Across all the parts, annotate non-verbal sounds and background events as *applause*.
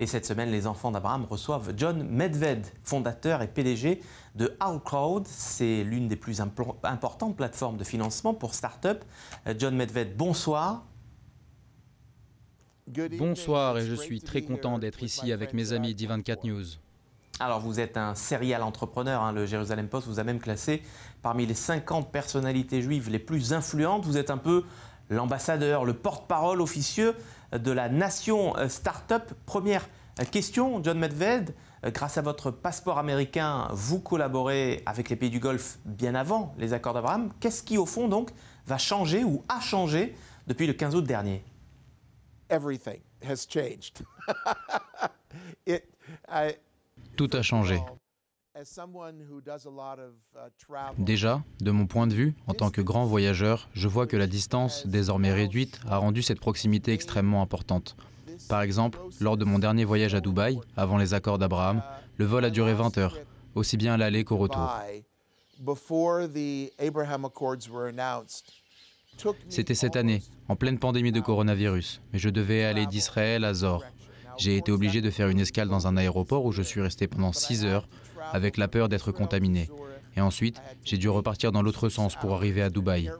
Et cette semaine, les enfants d'Abraham reçoivent John Medved, fondateur et PDG de Outcrowd. C'est l'une des plus importantes plateformes de financement pour startups. Euh, John Medved, bonsoir. Bonsoir et je suis très content d'être ici avec mes amis d'I24 News. Alors vous êtes un serial entrepreneur, hein. le Jérusalem Post vous a même classé parmi les 50 personnalités juives les plus influentes. Vous êtes un peu l'ambassadeur, le porte-parole officieux de la nation euh, start-up. Première euh, question, John Medved, euh, grâce à votre passeport américain, vous collaborez avec les pays du Golfe bien avant les accords d'Abraham. Qu'est-ce qui, au fond, donc, va changer ou a changé depuis le 15 août dernier Everything has changed. *laughs* Tout a changé. Uh, Déjà, de mon point de vue, en tant que grand voyageur, je vois que la distance, désormais réduite, a rendu cette proximité extrêmement importante. Par exemple, lors de mon dernier voyage à Dubaï, avant les accords d'Abraham, le vol a duré 20 heures, aussi bien à l'aller qu'au retour. C'était cette année, en pleine pandémie de coronavirus, mais je devais aller d'Israël à Zor, j'ai été obligé de faire une escale dans un aéroport où je suis resté pendant 6 heures avec la peur d'être contaminé. Et ensuite, j'ai dû repartir dans l'autre sens pour arriver à Dubaï.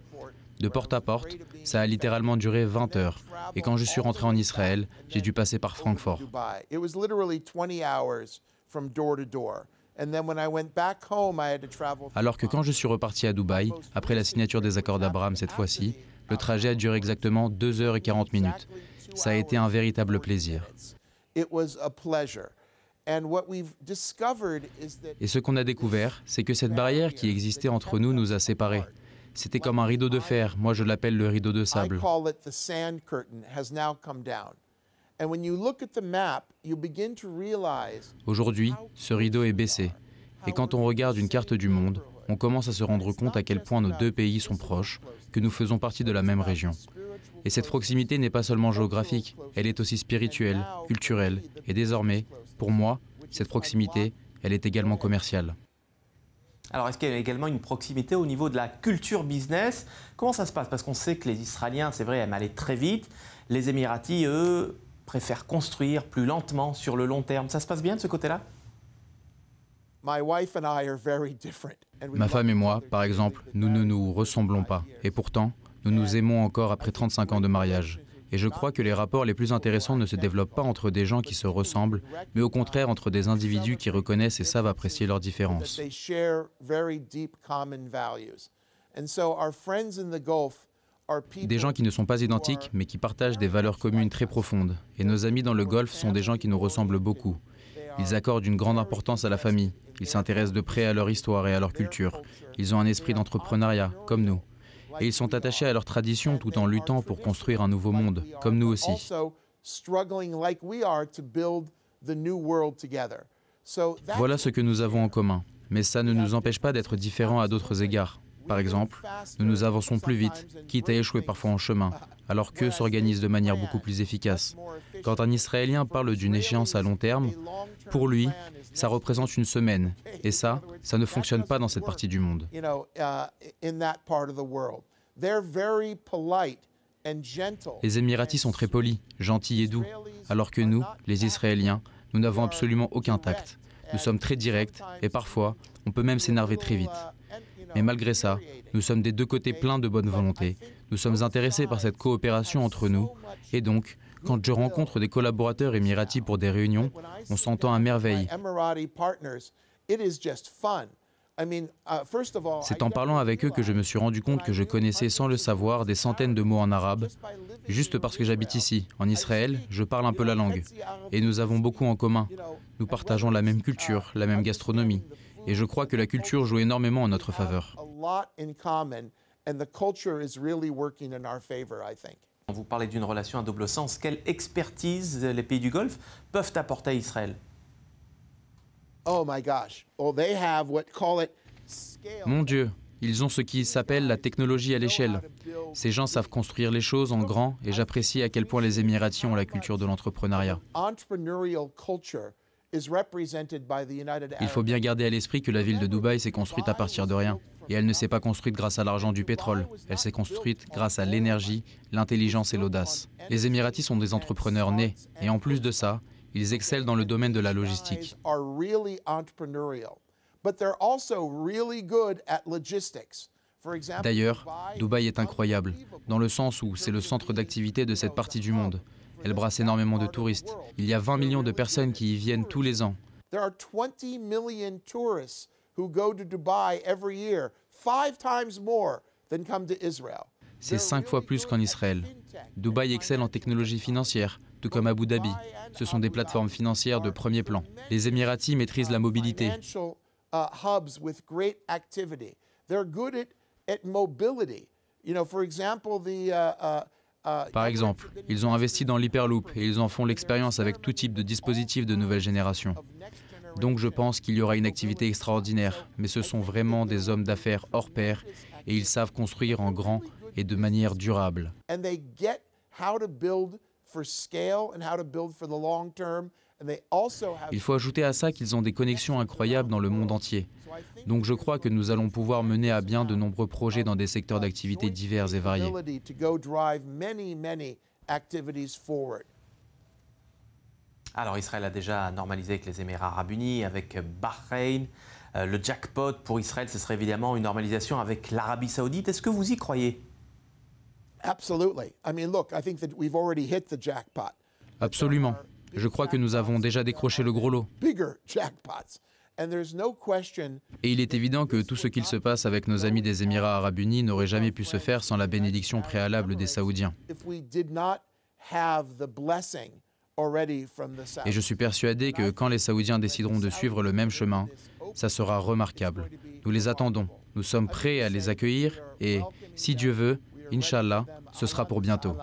De porte à porte, ça a littéralement duré 20 heures. Et quand je suis rentré en Israël, j'ai dû passer par Francfort. Alors que quand je suis reparti à Dubaï, après la signature des accords d'Abraham cette fois-ci, le trajet a duré exactement 2 heures et 40 minutes. Ça a été un véritable plaisir. Et ce qu'on a découvert, c'est que cette barrière qui existait entre nous nous a séparés. C'était comme un rideau de fer, moi je l'appelle le rideau de sable. Aujourd'hui, ce rideau est baissé. Et quand on regarde une carte du monde, on commence à se rendre compte à quel point nos deux pays sont proches, que nous faisons partie de la même région. Et cette proximité n'est pas seulement géographique, elle est aussi spirituelle, culturelle, et désormais, pour moi, cette proximité, elle est également commerciale. Alors, est-ce qu'il y a également une proximité au niveau de la culture business Comment ça se passe Parce qu'on sait que les Israéliens, c'est vrai, aiment aller très vite. Les Émiratis, eux, préfèrent construire plus lentement sur le long terme. Ça se passe bien de ce côté-là Ma femme et moi, par exemple, nous ne nous ressemblons pas. Et pourtant, nous nous aimons encore après 35 ans de mariage. Et je crois que les rapports les plus intéressants ne se développent pas entre des gens qui se ressemblent, mais au contraire entre des individus qui reconnaissent et savent apprécier leurs différences. Des gens qui ne sont pas identiques, mais qui partagent des valeurs communes très profondes. Et nos amis dans le Golfe sont des gens qui nous ressemblent beaucoup. Ils accordent une grande importance à la famille. Ils s'intéressent de près à leur histoire et à leur culture. Ils ont un esprit d'entrepreneuriat, comme nous. Et ils sont attachés à leur tradition tout en luttant pour construire un nouveau monde, comme nous aussi. Voilà ce que nous avons en commun. Mais ça ne nous empêche pas d'être différents à d'autres égards par exemple, nous nous avançons plus vite, quitte à échouer parfois en chemin, alors qu'eux s'organisent de manière beaucoup plus efficace. Quand un Israélien parle d'une échéance à long terme, pour lui, ça représente une semaine. Et ça, ça ne fonctionne pas dans cette partie du monde. Les Émiratis sont très polis, gentils et doux, alors que nous, les Israéliens, nous n'avons absolument aucun tact. Nous sommes très directs et parfois, on peut même s'énerver très vite. Mais malgré ça, nous sommes des deux côtés pleins de bonne volonté. Nous sommes intéressés par cette coopération entre nous. Et donc, quand je rencontre des collaborateurs émiratis pour des réunions, on s'entend à merveille. C'est en parlant avec eux que je me suis rendu compte que je connaissais sans le savoir des centaines de mots en arabe. Juste parce que j'habite ici, en Israël, je parle un peu la langue. Et nous avons beaucoup en commun. Nous partageons la même culture, la même gastronomie. Et je crois que la culture joue énormément en notre faveur. Vous parlez d'une relation à double sens. Quelle expertise les pays du Golfe peuvent apporter à Israël Oh my gosh. they have what call it Mon Dieu, ils ont ce qui s'appelle la technologie à l'échelle. Ces gens savent construire les choses en grand et j'apprécie à quel point les Émiratis ont la culture de l'entrepreneuriat. Il faut bien garder à l'esprit que la ville de Dubaï s'est construite à partir de rien. Et elle ne s'est pas construite grâce à l'argent du pétrole. Elle s'est construite grâce à l'énergie, l'intelligence et l'audace. Les Émiratis sont des entrepreneurs nés. Et en plus de ça, ils excellent dans le domaine de la logistique. D'ailleurs, Dubaï est incroyable, dans le sens où c'est le centre d'activité de cette partie du monde. Elle brasse énormément de touristes. Il y a 20 millions de personnes qui y viennent tous les ans. C'est cinq fois plus qu'en Israël. Dubaï excelle en technologie financière, tout comme Abu Dhabi. Ce sont des plateformes financières de premier plan. Les Émiratis maîtrisent la mobilité. Par exemple, ils ont investi dans l'Hyperloop et ils en font l'expérience avec tout type de dispositifs de nouvelle génération. Donc je pense qu'il y aura une activité extraordinaire, mais ce sont vraiment des hommes d'affaires hors pair et ils savent construire en grand et de manière durable. Il faut ajouter à ça qu'ils ont des connexions incroyables dans le monde entier. Donc je crois que nous allons pouvoir mener à bien de nombreux projets dans des secteurs d'activités divers et variés. Alors Israël a déjà normalisé avec les Émirats arabes unis, avec Bahreïn. Euh, le jackpot pour Israël, ce serait évidemment une normalisation avec l'Arabie saoudite. Est-ce que vous y croyez Absolument. Je crois que nous avons déjà décroché le gros lot. Et il est évident que tout ce qu'il se passe avec nos amis des Émirats arabes unis n'aurait jamais pu se faire sans la bénédiction préalable des Saoudiens. Et je suis persuadé que quand les Saoudiens décideront de suivre le même chemin, ça sera remarquable. Nous les attendons, nous sommes prêts à les accueillir et, si Dieu veut, Inch'Allah, ce sera pour bientôt.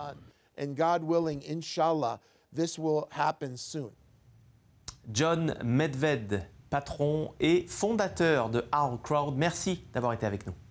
John Medved, patron et fondateur de Our Crowd, merci d'avoir été avec nous.